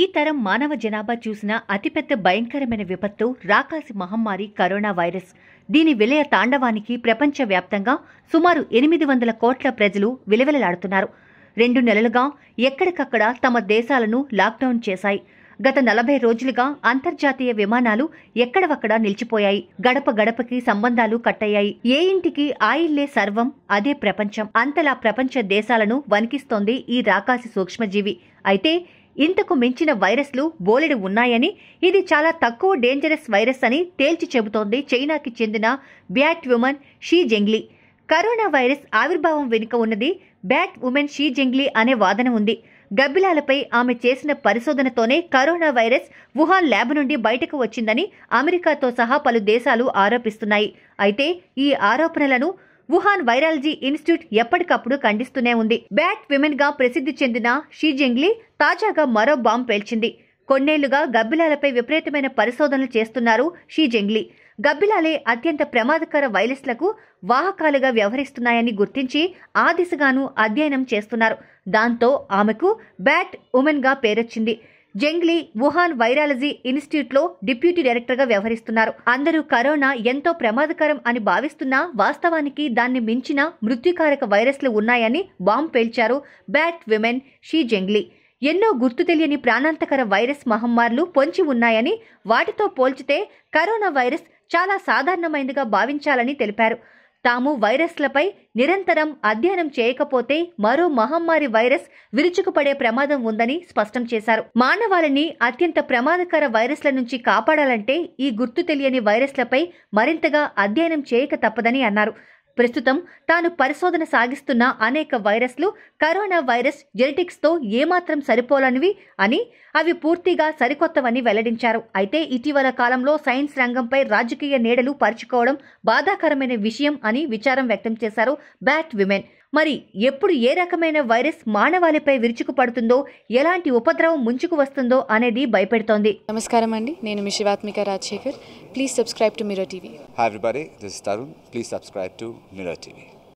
ఈ తరం మానవ జనాభా చూసిన అతిపెద్ద భయంకరమైన విపత్తు రాకాసి మహమ్మారి కరోనా వైరస్ దీని విలయ తాండవానికి ప్రపంచవ్యాప్తంగా సుమారు ఎనిమిది వందల కోట్ల ప్రజలు విలవిలలాడుతున్నారు రెండు నెలలుగా ఎక్కడికక్కడ తమ దేశాలను లాక్డౌన్ చేశాయి గత నలభై రోజులుగా అంతర్జాతీయ విమానాలు ఎక్కడవక్కడా నిలిచిపోయాయి గడప గడపకి సంబంధాలు కట్టయ్యాయి ఏ ఇంటికి ఆయిల్లే సర్వం అదే ప్రపంచం అంతలా ప్రపంచ దేశాలను వణికిస్తోంది ఈ రాకాసి సూక్ష్మజీవి అయితే ఇంతకు మించిన వైరస్లు బోలెడు ఉన్నాయని ఇది చాలా తక్కువ డేంజరస్ వైరస్ అని తేల్చి చెబుతోంది చైనాకి చెందిన bat woman Shi Zhengli corona virus ఆవిర్భావం వెనుక ఉన్నది బ్యాట్ ఉమెన్ షీ జెంగ్లీ అనే వాదన ఉంది గబ్బిలాలపై ఆమె చేసిన పరిశోధనతోనే కరోనా వైరస్ వుహాన్ ల్యాబ్ నుండి బయటకు వచ్చిందని అమెరికాతో సహా పలు దేశాలు ఆరోపిస్తున్నాయి అయితే ఈ ఆరోపణలను వుహాన్ వైరాలజీ ఇన్స్టిట్యూట్ ఎప్పటికప్పుడు ఖండిస్తూనే ఉంది బ్యాట్ విమెన్ గా ప్రసిద్ధి చెందిన జింగ్లీ తాజాగా మరో బాంబు పేల్చింది కొన్నేళ్లుగా గబ్బిలాలపై విపరీతమైన పరిశోధనలు చేస్తున్నారు షీ జింగ్లీ గబ్బిలాలే అత్యంత ప్రమాదకర వైరస్లకు వాహకాలుగా వ్యవహరిస్తున్నాయని గుర్తించి ఆ దిశగాను అధ్యయనం చేస్తున్నారు దాంతో ఆమెకు బ్యాట్ ఉమెన్గా పేరొచ్చింది జంగ్లీ వుహాన్ వైరాలజీ ఇన్స్టిట్యూట్లో డిప్యూటీ డైరెక్టర్గా వ్యవహరిస్తున్నారు అందరూ కరోనా ఎంతో ప్రమాదకరం అని భావిస్తున్నా వాస్తవానికి దాన్ని మించిన మృత్యుకారక వైరస్లు ఉన్నాయని బాంబ్ పేల్చారు బ్యాట్ విమెన్ షీ జంగ్లీ ఎన్నో గుర్తు తెలియని ప్రాణాంతకర వైరస్ మహమ్మారులు పొంచి ఉన్నాయని వాటితో పోల్చితే కరోనా వైరస్ చాలా సాధారణమైనదిగా భావించాలని తెలిపారు తాము వైరస్లపై నిరంతరం అధ్యయనం చేయకపోతే మరో మహమ్మారి వైరస్ విరుచుకుపడే ప్రమాదం ఉందని స్పష్టం చేశారు మానవాళిని అత్యంత ప్రమాదకర వైరస్ల నుంచి కాపాడాలంటే ఈ గుర్తు తెలియని వైరస్లపై మరింతగా అధ్యయనం చేయక తప్పదని అన్నారు ప్రస్తుతం తాను పరిశోధన సాగిస్తున్న అనేక వైరస్లు కరోనా వైరస్ జెనెటిక్స్తో ఏమాత్రం సరిపోలనివి అని అవి పూర్తిగా సరికొత్తవని వెల్లడించారు అయితే ఇటీవల కాలంలో సైన్స్ రంగంపై రాజకీయ నీడలు పరుచుకోవడం బాధాకరమైన విషయం అని విచారం వ్యక్తం చేశారు బ్యాట్ విమెన్ మరి ఎప్పుడు ఏ రకమైన వైరస్ మానవాళిపై విరుచుకుపడుతుందో ఎలాంటి ఉపద్రవం ముంచుకు వస్తుందో అనేది భయపెడుతోంది నమస్కారం అండి నేను మిషివాత్మిక Rajasekhar please subscribe to mirror TV hi everybody this Tarun please subscribe to mirror TV